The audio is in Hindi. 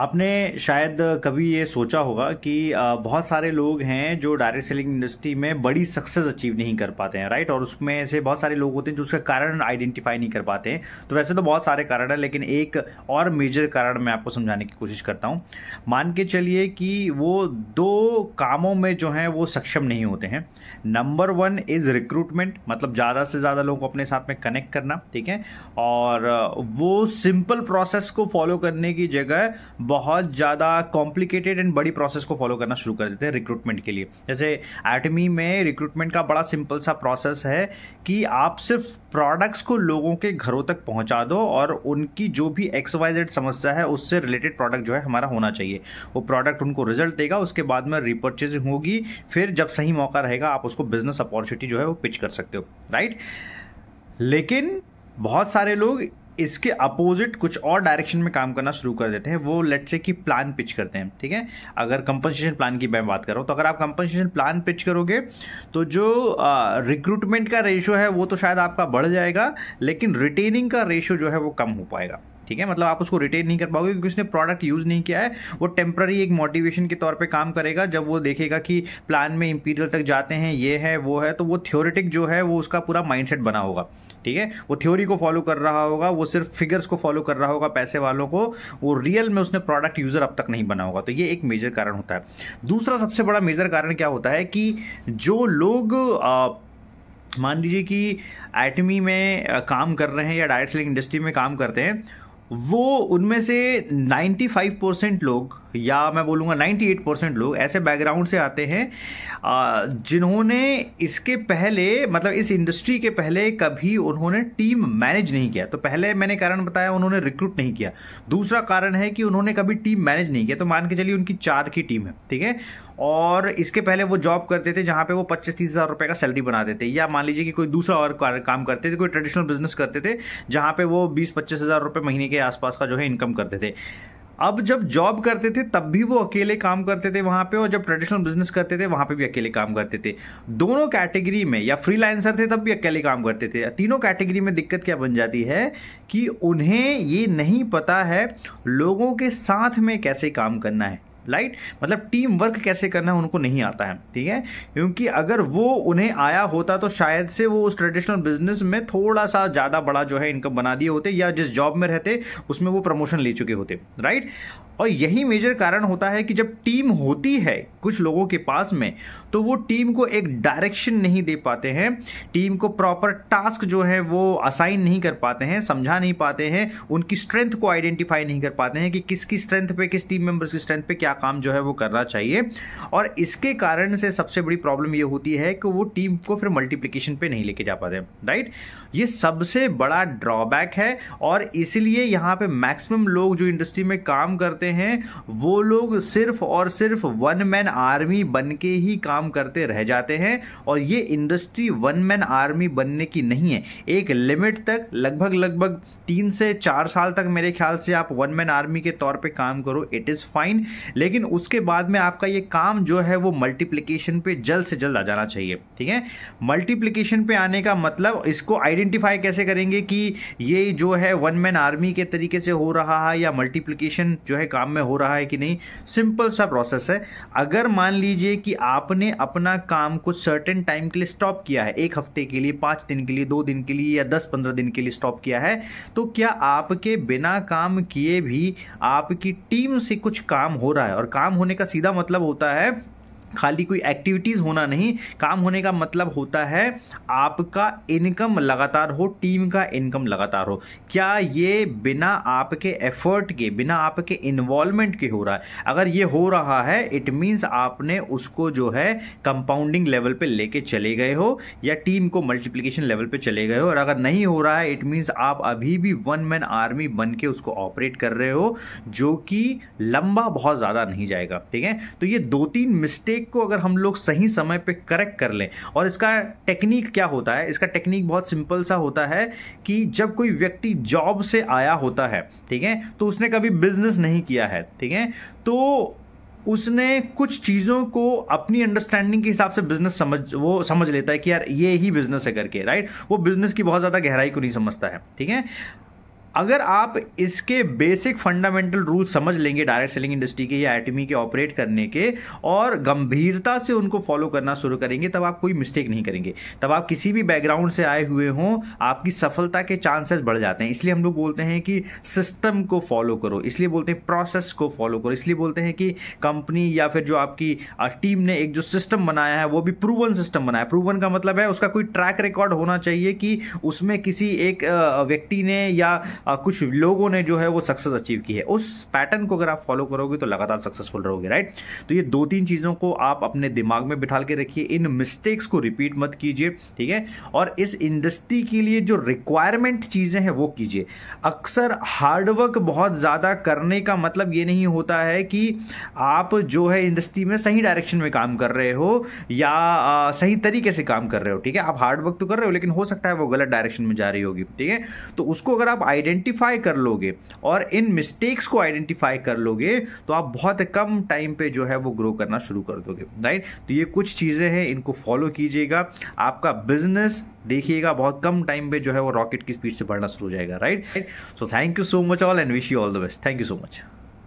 आपने शायद कभी ये सोचा होगा कि बहुत सारे लोग हैं जो डायरेक्ट सेलिंग इंडस्ट्री में बड़ी सक्सेस अचीव नहीं कर पाते हैं राइट और उसमें ऐसे बहुत सारे लोग होते हैं जो उसका कारण आइडेंटिफाई नहीं कर पाते हैं तो वैसे तो बहुत सारे कारण हैं लेकिन एक और मेजर कारण मैं आपको समझाने की कोशिश करता हूँ मान के चलिए कि वो दो कामों में जो हैं वो सक्षम नहीं होते हैं नंबर वन इज़ रिक्रूटमेंट मतलब ज़्यादा से ज़्यादा लोगों को अपने साथ में कनेक्ट करना ठीक है और वो सिंपल प्रोसेस को फॉलो करने की जगह बहुत ज़्यादा कॉम्प्लिकेटेड एंड बड़ी प्रोसेस को फॉलो करना शुरू कर देते हैं रिक्रूटमेंट के लिए जैसे एटमी में रिक्रूटमेंट का बड़ा सिंपल सा प्रोसेस है कि आप सिर्फ प्रोडक्ट्स को लोगों के घरों तक पहुंचा दो और उनकी जो भी एक्स वाई जेड समस्या है उससे रिलेटेड प्रोडक्ट जो है हमारा होना चाहिए वो प्रोडक्ट उनको रिजल्ट देगा उसके बाद में रिपर्चेजिंग होगी फिर जब सही मौका रहेगा आप उसको बिजनेस अपॉर्चुनिटी जो है वो पिच कर सकते हो राइट लेकिन बहुत सारे लोग इसके अपोजिट कुछ और डायरेक्शन में काम करना शुरू कर देते हैं वो लेट से कि प्लान पिच करते हैं ठीक है अगर कंपनसेशन प्लान की मैं बात कर रहा हूँ तो अगर आप कंपनसेशन प्लान पिच करोगे तो जो रिक्रूटमेंट का रेशियो है वो तो शायद आपका बढ़ जाएगा लेकिन रिटेनिंग का रेशियो जो है वो कम हो पाएगा ठीक है मतलब आप उसको रिटेन नहीं कर पाओगे क्योंकि उसने प्रोडक्ट यूज़ नहीं किया है वो टेम्प्ररी एक मोटिवेशन के तौर पर काम करेगा जब वो देखेगा कि प्लान में इंपीरियल तक जाते हैं ये है वो है तो वो थ्योरेटिक जो है वो उसका पूरा माइंडसेट बना होगा ठीक है वो थ्योरी को फॉलो कर रहा होगा वो सिर्फ फिगर्स को फॉलो कर रहा होगा पैसे वालों को वो रियल में उसने प्रोडक्ट यूज़र अब तक नहीं बना होगा तो ये एक मेजर कारण होता है दूसरा सबसे बड़ा मेजर कारण क्या होता है कि जो लोग आ, मान लीजिए कि एटमी में काम कर रहे हैं या डायरेक्ट सेलिंग इंडस्ट्री में काम करते हैं वो उनमें से 95 परसेंट लोग या मैं बोलूँगा 98 परसेंट लोग ऐसे बैकग्राउंड से आते हैं जिन्होंने इसके पहले मतलब इस इंडस्ट्री के पहले कभी उन्होंने टीम मैनेज नहीं किया तो पहले मैंने कारण बताया उन्होंने रिक्रूट नहीं किया दूसरा कारण है कि उन्होंने कभी टीम मैनेज नहीं किया तो मान के चलिए उनकी चार की टीम है ठीक है और इसके पहले वो जॉब करते थे जहाँ पे वो पच्चीस तीस हज़ार रुपये का सैलरी बनाते थे या मान लीजिए कि कोई दूसरा और काम करते थे कोई ट्रेडिशनल बिजनेस करते थे जहाँ पे वो बीस पच्चीस हज़ार रुपये महीने के आसपास का जो है इनकम करते थे अब जब जॉब करते थे तब भी वो अकेले काम करते थे वहाँ पे और जब ट्रेडिशनल बिजनेस करते थे वहाँ पे भी अकेले काम करते थे दोनों कैटेगरी में या फ्रीलांसर थे तब भी अकेले काम करते थे तीनों कैटेगरी में दिक्कत क्या बन जाती है कि उन्हें ये नहीं पता है लोगों के साथ में कैसे काम करना है राइट मतलब टीम वर्क कैसे करना है उनको नहीं आता है ठीक है क्योंकि अगर वो उन्हें आया होता तो शायद से वो उस ट्रेडिशनल बिजनेस में थोड़ा सा ज़्यादा बड़ा जो है इनकम बना दिए होते या जिस जॉब में रहते उसमें वो प्रमोशन ले चुके होते राइट और यही मेजर कारण होता है कि जब टीम होती है कुछ लोगों के पास में तो वो टीम को एक डायरेक्शन नहीं दे पाते हैं टीम को प्रॉपर टास्क जो है वो असाइन नहीं कर पाते हैं समझा नहीं पाते हैं उनकी स्ट्रेंथ को आइडेंटिफाई नहीं कर पाते हैं कि किसकी स्ट्रेंथ पे किस टीम मेंबर्स की स्ट्रेंथ पे क्या क्या काम जो है वो करना चाहिए और इसके कारण से सबसे बड़ी प्रॉब्लम ये होती है कि वो टीम को फिर मल्टीप्लीकेशन पे नहीं लेके जा पाते राइट ये सबसे बड़ा ड्रॉबैक है और इसलिए यहाँ पे मैक्सिमम लोग जो इंडस्ट्री में काम करते हैं वो लोग सिर्फ और सिर्फ वन मैन आर्मी बन के ही काम करते रह जाते हैं और ये इंडस्ट्री वन मैन आर्मी बनने की नहीं है एक लिमिट तक लगभग लगभग तीन से चार साल तक मेरे ख्याल से आप वन मैन आर्मी के तौर पे काम करो इट इज़ फाइन लेकिन उसके बाद में आपका ये काम जो है वो मल्टीप्लीकेशन पे जल्द से जल्द आ जाना चाहिए ठीक है मल्टीप्लीकेशन पे आने का मतलब इसको आइडेंटिफाई कैसे करेंगे कि ये जो है वन मैन आर्मी के तरीके से हो रहा है या मल्टीप्लीकेशन जो है काम में हो रहा है कि नहीं सिंपल सा प्रोसेस है अगर मान लीजिए कि आपने अपना काम कुछ सर्टेन टाइम के लिए स्टॉप किया है एक हफ्ते के लिए पाँच दिन के लिए दो दिन के लिए या दस पंद्रह दिन के लिए स्टॉप किया है तो क्या आपके बिना काम किए भी आपकी टीम से कुछ काम हो रहा है है और हाँ। काम होने का सीधा मतलब होता है खाली कोई एक्टिविटीज़ होना नहीं काम होने का मतलब होता है आपका इनकम लगातार हो टीम का इनकम लगातार हो क्या ये बिना आपके एफर्ट के बिना आपके इन्वॉल्वमेंट के हो रहा है अगर ये हो रहा है इट मीन्स आपने उसको जो है कंपाउंडिंग लेवल पे लेके चले गए हो या टीम को मल्टीप्लीकेशन लेवल पे चले गए हो और अगर नहीं हो रहा है इट मीन्स आप अभी भी वन मैन आर्मी बन के उसको ऑपरेट कर रहे हो जो कि लंबा बहुत ज़्यादा नहीं जाएगा ठीक है तो ये दो तीन मिस्टेक मिस्टेक को अगर हम लोग सही समय पे करेक्ट कर लें और इसका टेक्निक क्या होता है इसका टेक्निक बहुत सिंपल सा होता है कि जब कोई व्यक्ति जॉब से आया होता है ठीक है तो उसने कभी बिजनेस नहीं किया है ठीक है तो उसने कुछ चीज़ों को अपनी अंडरस्टैंडिंग के हिसाब से बिजनेस समझ वो समझ लेता है कि यार ये ही बिजनेस है करके राइट वो बिजनेस की बहुत ज़्यादा गहराई को नहीं समझता है ठीक है अगर आप इसके बेसिक फंडामेंटल रूल समझ लेंगे डायरेक्ट सेलिंग इंडस्ट्री के या आईटीमी के ऑपरेट करने के और गंभीरता से उनको फॉलो करना शुरू करेंगे तब आप कोई मिस्टेक नहीं करेंगे तब आप किसी भी बैकग्राउंड से आए हुए हों आपकी सफलता के चांसेस बढ़ जाते हैं इसलिए हम लोग बोलते हैं कि सिस्टम को फॉलो करो इसलिए बोलते हैं प्रोसेस को फॉलो करो इसलिए बोलते हैं कि कंपनी या फिर जो आपकी टीम ने एक जो सिस्टम बनाया है वो भी प्रूवन सिस्टम बनाया प्रूवन का मतलब है उसका कोई ट्रैक रिकॉर्ड होना चाहिए कि उसमें किसी एक व्यक्ति ने या कुछ लोगों ने जो है वो सक्सेस अचीव की है उस पैटर्न को अगर आप फॉलो करोगे तो लगातार सक्सेसफुल रहोगे राइट तो ये दो तीन चीज़ों को आप अपने दिमाग में बिठा के रखिए इन मिस्टेक्स को रिपीट मत कीजिए ठीक है और इस इंडस्ट्री के लिए जो रिक्वायरमेंट चीज़ें हैं वो कीजिए अक्सर हार्डवर्क बहुत ज़्यादा करने का मतलब ये नहीं होता है कि आप जो है इंडस्ट्री में सही डायरेक्शन में काम कर रहे हो या आ, सही तरीके से काम कर रहे हो ठीक है आप हार्डवर्क तो कर रहे हो लेकिन हो सकता है वो गलत डायरेक्शन में जा रही होगी ठीक है तो उसको अगर आप आइडेंट आइडेंटिफाई कर लोगे और इन मिस्टेक्स को आइडेंटिफाई कर लोगे तो आप बहुत कम टाइम पे जो है वो ग्रो करना शुरू कर दोगे राइट तो ये कुछ चीज़ें हैं इनको फॉलो कीजिएगा आपका बिजनेस देखिएगा बहुत कम टाइम पे जो है वो रॉकेट की स्पीड से बढ़ना शुरू हो जाएगा right so thank you so much all and wish you all the best thank you so much